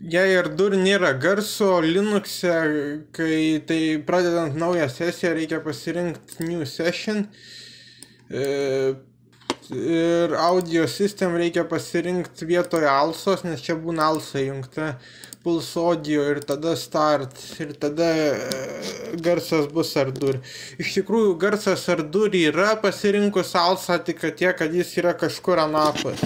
Jei ir dur nėra garso Linuxe, kai tai pradedant naują sesiją reikia pasirinkti New Session e, ir Audio System reikia pasirinkti vietoje Alsos, nes čia būna Alsa jungta Pulse Audio ir tada Start ir tada e, garsas bus ar dur. Iš tikrųjų garsas ar dur yra pasirinkus Alsą, tik kad tiek, kad jis yra kažkur anapas.